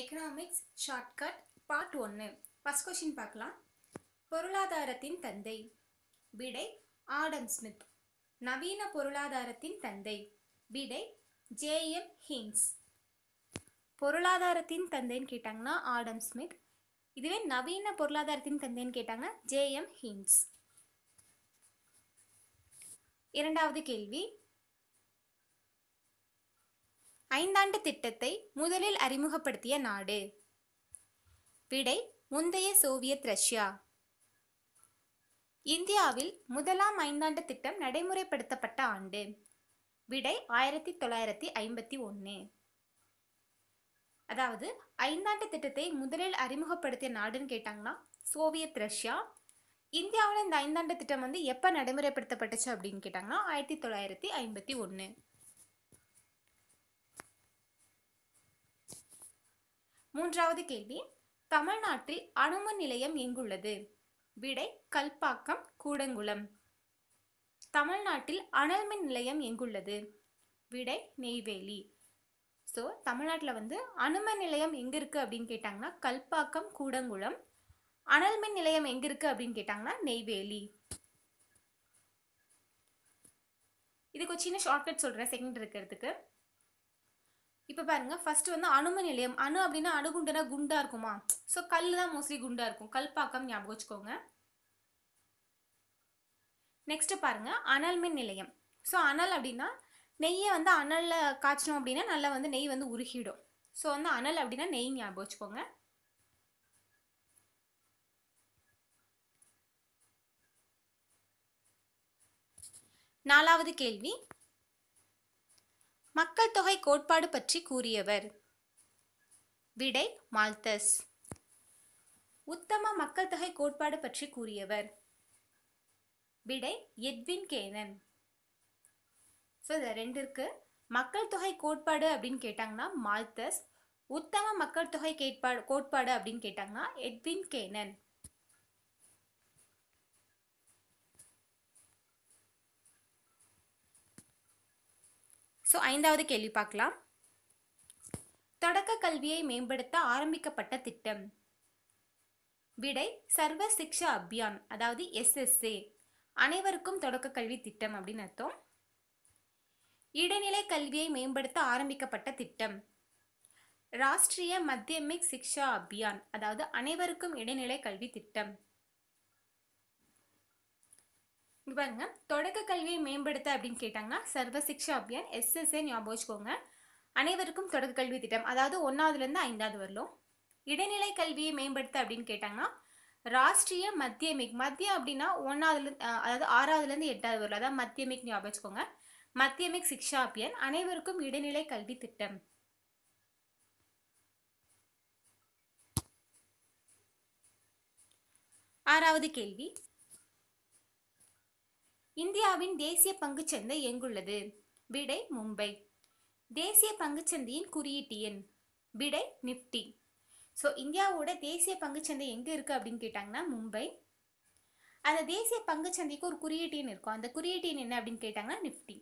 economics shortcut part ஒன்று first question பார்க்கலாம் பொருளாதாரத்தின் தந்தை விடை ஆடம் ஸ்மித் நவீன பொருளாதாரத்தின் தந்தை விடை ஜேஎம் ஹின்ஸ் பொருளாதாரத்தின் தந்தைன்னு கேட்டாங்கன்னா ஆடம் ஸ்மித் இதுவே நவீன பொருளாதாரத்தின் தந்தைன்னு கேட்டாங்கன்னா ஜேஎம் ஹின்ஸ் இரண்டாவது கேள்வி ஐந்தாண்டு திட்டத்தை முதலில் அறிமுகப்படுத்திய நாடு விடை முந்தைய சோவியத் ரஷ்யா இந்தியாவில் முதலாம் ஐந்தாண்டு திட்டம் நடைமுறைப்படுத்தப்பட்ட ஆண்டு விடை ஆயிரத்தி தொள்ளாயிரத்தி ஐம்பத்தி ஒன்று அதாவது ஐந்தாண்டு திட்டத்தை முதலில் அறிமுகப்படுத்திய நாடுன்னு கேட்டாங்கன்னா சோவியத் ரஷ்யா இந்தியாவில் இந்த ஐந்தாண்டு திட்டம் வந்து எப்போ நடைமுறைப்படுத்தப்பட்டுச்சு அப்படின்னு கேட்டாங்கன்னா ஆயிரத்தி தொள்ளாயிரத்தி ஐம்பத்தி ஒன்று மூன்றாவது கேள்வி தமிழ்நாட்டில் அணுமின் நிலையம் எங்குள்ளது விடை கல்பாக்கம் கூடங்குளம் தமிழ்நாட்டில் அனல் மின் நிலையம் எங்குள்ளது விடை நெய்வேலி ஸோ தமிழ்நாட்டில் வந்து அணுமின் நிலையம் எங்கே இருக்குது அப்படின்னு கேட்டாங்கன்னா கல்பாக்கம் கூடங்குளம் அனல் மின் நிலையம் எங்கே இருக்குது அப்படின்னு கேட்டாங்கன்னா நெய்வேலி இதுக்கு ஒரு சின்ன ஷார்ட்கட் சொல்கிறேன் செகண்ட் இருக்கிறதுக்கு இப்போ பாருங்க ஃபர்ஸ்ட் வந்து அணும நிலையம் அணு அப்படின்னா அணுகுண்டனா குண்டா இருக்குமா ஸோ கல் தான் மோஸ்ட்லி குண்டா இருக்கும் கல்பாக்கம் ஞாபகம் வச்சுக்கோங்க நெக்ஸ்ட் பாருங்க அனல் மின் நிலையம் ஸோ அனல் அப்படின்னா நெய்யை வந்து அனலில் காய்ச்சணும் அப்படின்னா நல்லா வந்து நெய் வந்து உருகிடும் ஸோ வந்து அனல் அப்படின்னா நெய் ஞாபகம் வச்சுக்கோங்க நாலாவது கேள்வி மக்கள் தொகை கோட்பாடு பற்றி கூறியவர் விடை மால்தஸ் உத்தம மக்கள் தொகை கோட்பாடு பற்றி கூறியவர் விடை எட்வின் கேனன் ஸோ ரெண்டு மக்கள் தொகை கோட்பாடு அப்படின்னு கேட்டாங்கன்னா மால்தஸ் உத்தம மக்கள் தொகை கேட்பாடு கோட்பாடு அப்படின்னு கேட்டாங்கன்னா எட்வின் கேனன் ஸோ ஐந்தாவது கேள்வி பார்க்கலாம் தொடக்க கல்வியை மேம்படுத்த ஆரம்பிக்கப்பட்ட திட்டம் விடை சர்வ சிக்ஷா அபியான் அதாவது எஸ்எஸ்ஏ அனைவருக்கும் தொடக்க கல்வி திட்டம் அப்படின்னு அர்த்தம் இடைநிலை கல்வியை மேம்படுத்த ஆரம்பிக்கப்பட்ட திட்டம் ராஷ்டிரிய மத்தியமிக் சிக்ஷா அபியான் அதாவது அனைவருக்கும் இடைநிலை கல்வி திட்டம் இங்கே பாருங்க தொடக்க கல்வியை மேம்படுத்த அப்படின்னு கேட்டாங்கன்னா சர்வ சிக்ஷா அபியான் எஸ்எஸ்ஏ ஞாபகம் அனைவருக்கும் தொடக்க கல்வி திட்டம் அதாவது ஒன்றாவதுலேருந்து ஐந்தாவது வரலும் இடைநிலை கல்வியை மேம்படுத்த அப்படின்னு கேட்டாங்கன்னா ராஷ்ட்ரிய மத்தியமிக் மத்தியம் அப்படின்னா ஒன்றாவதுலேருந்து அதாவது ஆறாவதுலேருந்து எட்டாவது வரல அதாவது மத்தியமிக் ஞாபகம் மத்தியமிக் சிக்ஷா அபியான் அனைவருக்கும் இடைநிலை கல்வி திட்டம் ஆறாவது கேள்வி இந்தியாவின் தேசிய பங்குச்சந்தை எங்குள்ளது விடை மும்பை தேசிய பங்குச்சந்தையின் குறியீட்டு எண் விடை நிப்டி ஸோ இந்தியாவோட தேசிய பங்குச்சந்தை எங்கே இருக்குது அப்படின்னு கேட்டாங்கன்னா மும்பை அந்த தேசிய பங்குச்சந்தைக்கு ஒரு குறியீட்டு எண் இருக்கும் அந்த குறியீட்டு எண் என்ன அப்படின்னு கேட்டாங்கன்னா நிப்டி